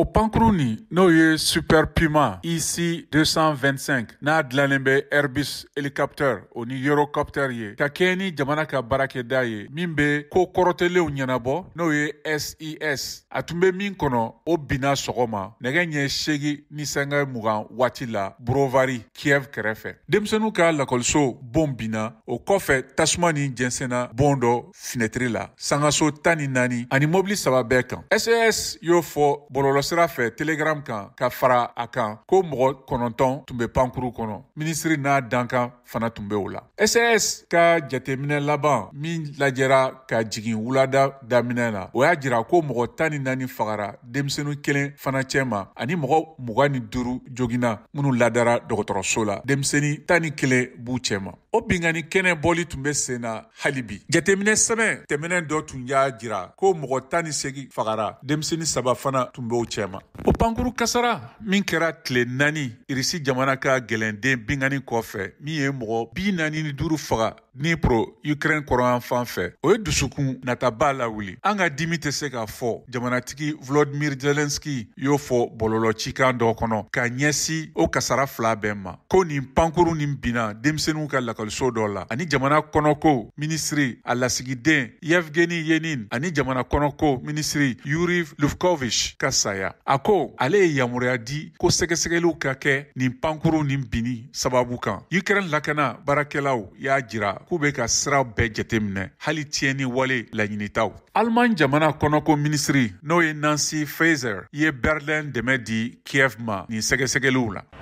o pankuruni n'o ye super puma ic 225 n'a dilannen bɛ airbus helicopter o ni eurocopter ye ka kɛɲɛ ni jamana ka baarakɛda ye min be koo kɔrɔtɛlenw ɲɛnabɔ n'o ye ses a tun be min kɔnɔ o binna sɔgɔma nɛgɛ ɲɛ segi ni sɛngɛ mugan waati la brovari kiyɛv kɛrɛfɛ denmisɛniw ka lakɔliso boon binna o kɔfɛ tasuma ni jɛnsɛnna boon dɔ finɛtiri la sangaso tan ni naani ani mobili saba bɛɛ kan ses y'o fɔ bɔlɔlɔ sira fɛ telegram kan ka fara a kan ko mɔgɔ kɔnɔntɔn tun be pankuru kɔnɔ minisiri n'a dankan fana tun be o la ss ka jateminɛ laban min lajɛra ka jigin wulada daminɛ na o y'a jira ko mɔgɔ tan ni naani fagara denmisɛnu kelen fana cɛma ani mɔgɔ mg ni duru jogina minw ladara dɔgɔtɔrɔso la denmisɛni tan ni kelen b'u cɛma o bingani kɛnɛ bɔli tun be sen na halibi jateminɛ sɛbɛn tɛmɛnɛ dɔ tun y'a jira ko mɔgɔ tan ni segi fagara denmisɛni saba fana tun b'o cɛ 什么？pankuru kasara min kɛra tile naani irisi jamana ka gɛlɛnden bingani kɔfɛ min ye mɔgɔ bi naani ni duuru faga nipro ukrɛne kɔrɔyan fan fɛ o ye dusukun nataba lawuli an ka dimi tɛ se k'a fɔ jamanatigi volodimir zelenski y'o fɔ bɔlɔlɔcikan dɔ kɔnɔ ka ɲɛsi o kasara fila bɛɛ ma ko nin pankuru nin binna denmisɛniw ka lakɔliso dɔ la ani jamana kɔnɔko minisiri a lasigiden yevgeni yenin ani jamana kɔnɔko minisiri yuri lufkovich ka saya a ko ale ye yamaruya di ko sɛgɛsɛgɛliw ka kɛ nin pankuru nin bini sababu kan ukrɛn lakana baarakɛlaw y'a jira k'u be ka sira bɛɛ minɛ hali tiɲɛni wale laɲinitaw aliman jamana kɔnɔko minisiri n'o ye nancy feiser ye berlin dɛmɛ di kiyɛv ma nin sɛgɛsɛgɛliw la